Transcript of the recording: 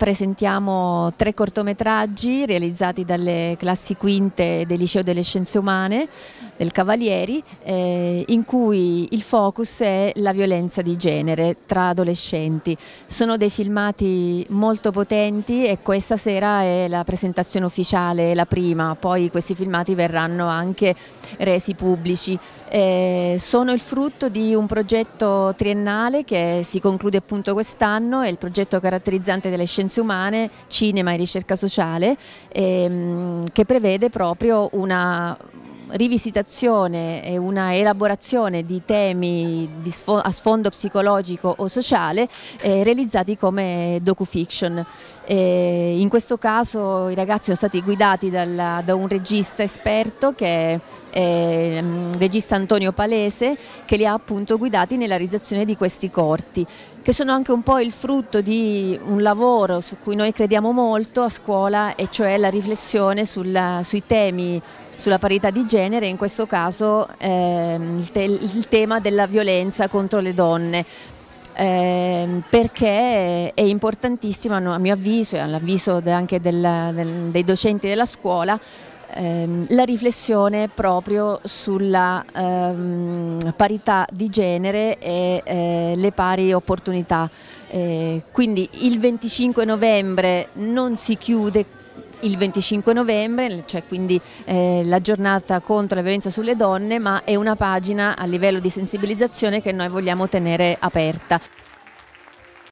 presentiamo tre cortometraggi realizzati dalle classi quinte del Liceo delle Scienze Umane del Cavalieri eh, in cui il focus è la violenza di genere tra adolescenti. Sono dei filmati molto potenti e questa sera è la presentazione ufficiale, la prima, poi questi filmati verranno anche resi pubblici. Eh, sono il frutto di un progetto triennale che si conclude appunto quest'anno, è il progetto caratterizzante delle scienze scienze umane, cinema e ricerca sociale, ehm, che prevede proprio una rivisitazione e una elaborazione di temi di sfo a sfondo psicologico o sociale eh, realizzati come docufiction. Eh, in questo caso i ragazzi sono stati guidati dalla, da un regista esperto che è eh, regista Antonio Palese che li ha appunto guidati nella realizzazione di questi corti che sono anche un po' il frutto di un lavoro su cui noi crediamo molto a scuola e cioè la riflessione sulla, sui temi sulla parità di genere, in questo caso ehm, il, te il tema della violenza contro le donne. Eh, perché è importantissimo a mio avviso e all'avviso anche della, del, dei docenti della scuola ehm, la riflessione proprio sulla ehm, parità di genere e eh, le pari opportunità. Eh, quindi il 25 novembre non si chiude il 25 novembre, cioè quindi eh, la giornata contro la violenza sulle donne, ma è una pagina a livello di sensibilizzazione che noi vogliamo tenere aperta.